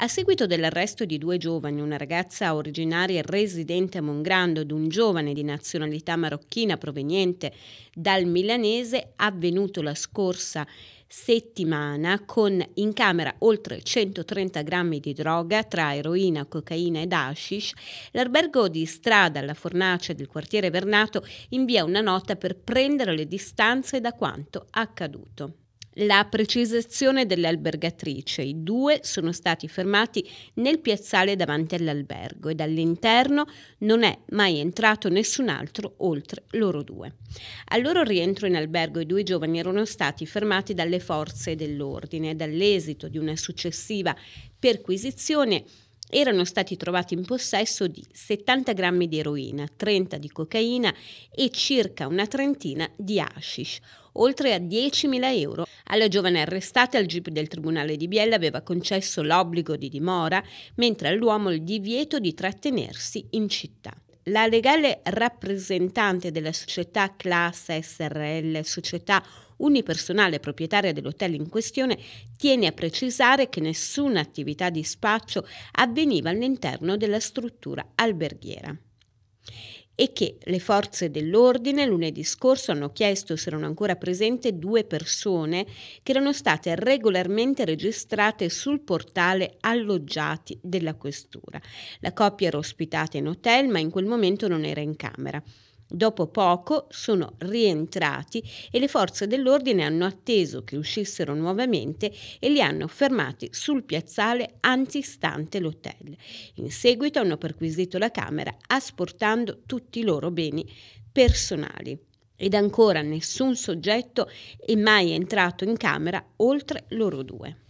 A seguito dell'arresto di due giovani, una ragazza originaria residente a Mongrando ed un giovane di nazionalità marocchina proveniente dal milanese, avvenuto la scorsa settimana con in camera oltre 130 grammi di droga tra eroina, cocaina ed hashish, l'albergo di strada alla Fornace del quartiere Bernato invia una nota per prendere le distanze da quanto accaduto la precisazione dell'albergatrice. I due sono stati fermati nel piazzale davanti all'albergo e dall'interno non è mai entrato nessun altro oltre loro due. Al loro rientro in albergo i due giovani erano stati fermati dalle forze dell'ordine e dall'esito di una successiva perquisizione erano stati trovati in possesso di 70 grammi di eroina, 30 di cocaina e circa una trentina di hashish oltre a 10.000 euro. Alla giovane arrestata il GIP del Tribunale di Biella aveva concesso l'obbligo di dimora, mentre all'uomo il divieto di trattenersi in città. La legale rappresentante della società Class SRL, società unipersonale proprietaria dell'hotel in questione, tiene a precisare che nessuna attività di spaccio avveniva all'interno della struttura alberghiera e che le forze dell'ordine lunedì scorso hanno chiesto se erano ancora presenti due persone che erano state regolarmente registrate sul portale alloggiati della questura. La coppia era ospitata in hotel ma in quel momento non era in camera. Dopo poco sono rientrati e le forze dell'ordine hanno atteso che uscissero nuovamente e li hanno fermati sul piazzale antistante l'hotel. In seguito hanno perquisito la camera asportando tutti i loro beni personali. Ed ancora nessun soggetto è mai entrato in camera oltre loro due.